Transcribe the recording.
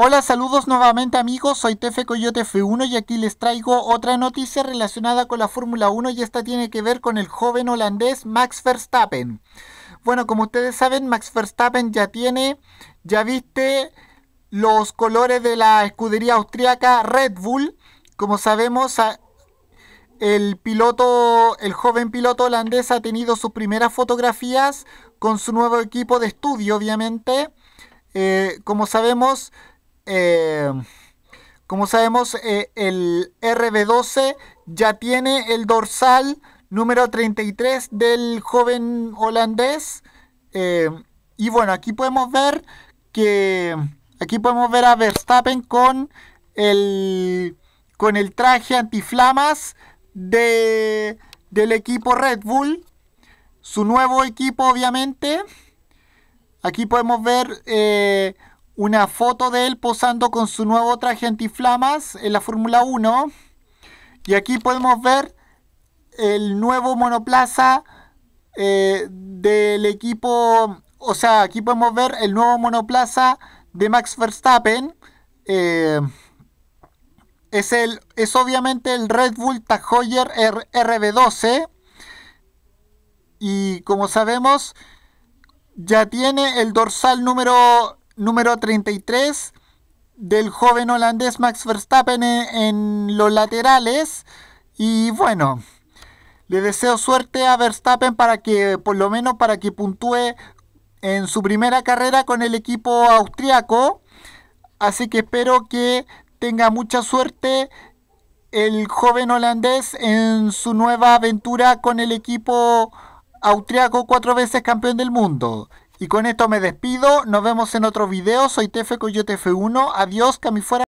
Hola, saludos nuevamente amigos, soy Tefe Coyote F1 y aquí les traigo otra noticia relacionada con la Fórmula 1 y esta tiene que ver con el joven holandés Max Verstappen. Bueno, como ustedes saben, Max Verstappen ya tiene, ya viste los colores de la escudería austríaca Red Bull. Como sabemos, el piloto, el joven piloto holandés ha tenido sus primeras fotografías con su nuevo equipo de estudio, obviamente. Eh, como sabemos, eh, como sabemos, eh, el RB12 ya tiene el dorsal número 33 del joven holandés. Eh, y bueno, aquí podemos ver que aquí podemos ver a Verstappen con el con el traje antiflamas de, del equipo Red Bull. Su nuevo equipo, obviamente. Aquí podemos ver eh, una foto de él posando con su nuevo traje antiflamas en la Fórmula 1. Y aquí podemos ver el nuevo monoplaza eh, del equipo, o sea, aquí podemos ver el nuevo monoplaza de Max Verstappen. Eh, es, el, es obviamente el Red Bull Tag RB12. Y como sabemos, ya tiene el dorsal número número 33 del joven holandés Max Verstappen e, en, los laterales. Y bueno, le deseo suerte a Verstappen para que, por lo menos para que puntúe en su primera carrera con el equipo austriaco. Así que espero que tenga mucha suerte el joven holandés en su nueva aventura con el equipo austriaco cuatro veces campeón del mundo. Y con esto me despido. Nos vemos en otro video. Soy Tefe Coyote F1. Adiós, que a mí fuera.